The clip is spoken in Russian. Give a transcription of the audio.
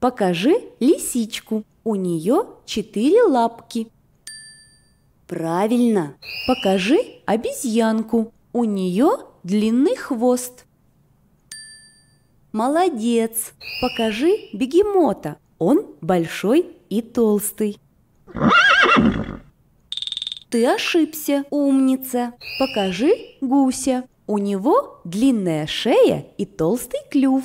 Покажи лисичку. У нее четыре лапки. Правильно. Покажи обезьянку. У нее длинный хвост. Молодец. Покажи бегемота. Он большой и толстый. Ты ошибся, умница. Покажи гуся. У него длинная шея и толстый клюв.